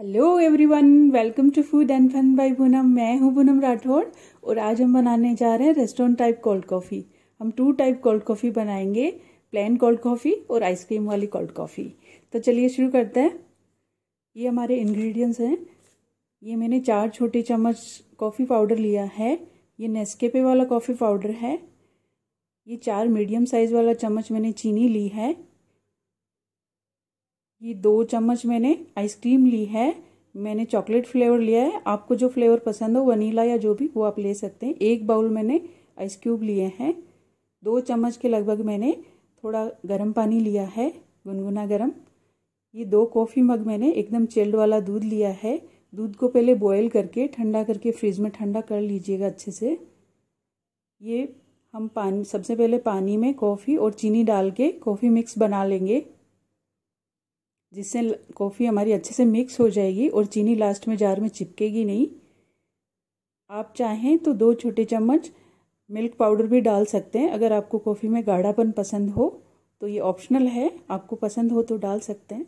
hello everyone welcome to food and fun by Poonam मैं हूं पूनम राठौड़ और आज हम बनाने जा रहे हैं रेस्टोरेंट टाइप कोल्ड कॉफ़ी हम टू टाइप कोल्ड कॉफ़ी बनाएंगे प्लेन कोल्ड कॉफ़ी और आइसक्रीम वाली कोल्ड कॉफ़ी तो चलिए शुरू करते हैं ये हमारे इंग्रेडिएंट्स हैं ये मैंने चार छोटे चम्मच कॉफ़ी पाउडर लिया है ये नेस्केपे वाला कॉफ़ी पाउडर है ये चार मीडियम साइज़ वाला चम्मच मैंने चीनी ली है ये दो चम्मच मैंने आइसक्रीम ली है मैंने चॉकलेट फ्लेवर लिया है आपको जो फ्लेवर पसंद हो वनीला या जो भी वो आप ले सकते हैं एक बाउल मैंने आइस क्यूब लिए हैं दो चम्मच के लगभग मैंने थोड़ा गर्म पानी लिया है गुनगुना गर्म ये दो कॉफ़ी मग मैंने एकदम चिल्ड वाला दूध लिया है दूध को पहले बॉयल करके ठंडा करके फ्रिज में ठंडा कर लीजिएगा अच्छे से ये हम पानी सबसे पहले पानी में कॉफ़ी और चीनी डाल के कॉफ़ी मिक्स बना लेंगे जिससे कॉफ़ी हमारी अच्छे से मिक्स हो जाएगी और चीनी लास्ट में जार में चिपकेगी नहीं आप चाहें तो दो छोटे चम्मच मिल्क पाउडर भी डाल सकते हैं अगर आपको कॉफ़ी में गाढ़ापन पसंद हो तो ये ऑप्शनल है आपको पसंद हो तो डाल सकते हैं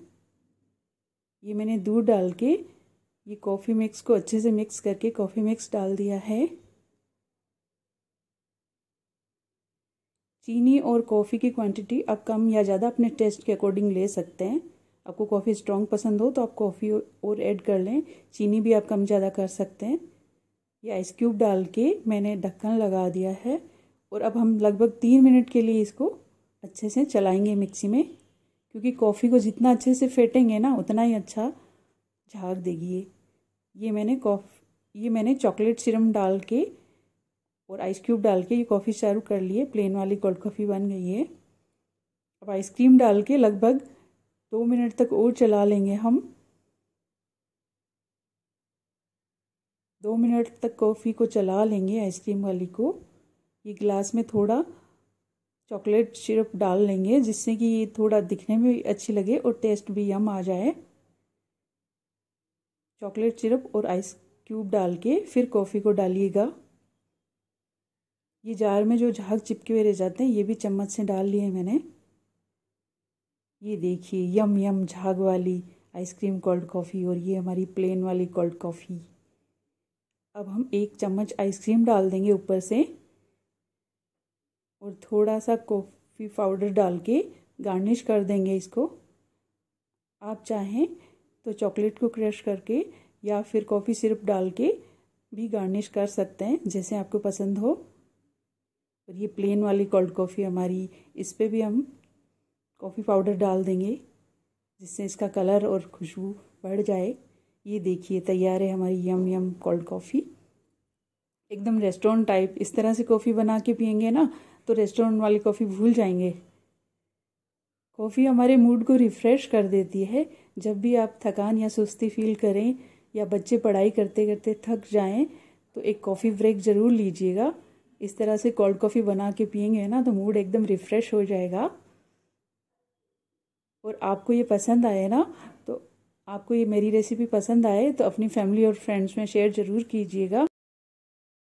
ये मैंने दूध डाल के ये कॉफ़ी मिक्स को अच्छे से मिक्स करके कॉफ़ी मिक्स डाल दिया है चीनी और कॉफ़ी की क्वांटिटी आप कम या ज़्यादा अपने टेस्ट के अकॉर्डिंग ले सकते हैं आपको कॉफ़ी स्ट्रॉन्ग पसंद हो तो आप कॉफ़ी और ऐड कर लें चीनी भी आप कम ज़्यादा कर सकते हैं ये आइस क्यूब डाल के मैंने ढक्कन लगा दिया है और अब हम लगभग तीन मिनट के लिए इसको अच्छे से चलाएंगे मिक्सी में क्योंकि कॉफ़ी को जितना अच्छे से फेंटेंगे ना उतना ही अच्छा झाग देगी ये ये मैंने कॉफ ये मैंने चॉकलेट सिरम डाल के और आइस क्यूब डाल के ये कॉफ़ी चारू कर लिए प्लेन वाली कोल्ड कॉफ़ी बन गई है अब आइसक्रीम डाल के लगभग दो मिनट तक और चला लेंगे हम दो मिनट तक कॉफ़ी को चला लेंगे आइसक्रीम वाली को ये गिलास में थोड़ा चॉकलेट सिरप डाल लेंगे जिससे कि ये थोड़ा दिखने में भी अच्छी लगे और टेस्ट भी यम आ जाए चॉकलेट सिरप और आइस क्यूब डाल के फिर कॉफ़ी को डालिएगा ये जार में जो झाग चिपके हुए रह जाते हैं ये भी चम्मच से डाल लिए मैंने ये देखिए यम यम झाग वाली आइसक्रीम कोल्ड कॉफ़ी और ये हमारी प्लेन वाली कोल्ड कॉफ़ी अब हम एक चम्मच आइसक्रीम डाल देंगे ऊपर से और थोड़ा सा कॉफ़ी पाउडर डाल के गार्निश कर देंगे इसको आप चाहें तो चॉकलेट को क्रश करके या फिर कॉफ़ी सिरप डाल के भी गार्निश कर सकते हैं जैसे आपको पसंद हो और ये प्लेन वाली कोल्ड कॉफ़ी हमारी इस पर भी हम कॉफ़ी पाउडर डाल देंगे जिससे इसका कलर और खुशबू बढ़ जाए ये देखिए तैयार है हमारी यम यम कोल्ड कॉफ़ी एकदम रेस्टोरेंट टाइप इस तरह से कॉफ़ी बना के पियेंगे ना तो रेस्टोरेंट वाली कॉफ़ी भूल जाएंगे कॉफ़ी हमारे मूड को रिफ़्रेश कर देती है जब भी आप थकान या सुस्ती फील करें या बच्चे पढ़ाई करते करते थक जाएं तो एक कॉफ़ी ब्रेक ज़रूर लीजिएगा इस तरह से कोल्ड कॉफ़ी बना के पियेंगे ना तो मूड एकदम रिफ़्रेश हो जाएगा और आपको ये पसंद आए ना तो आपको ये मेरी रेसिपी पसंद आए तो अपनी फैमिली और फ्रेंड्स में शेयर ज़रूर कीजिएगा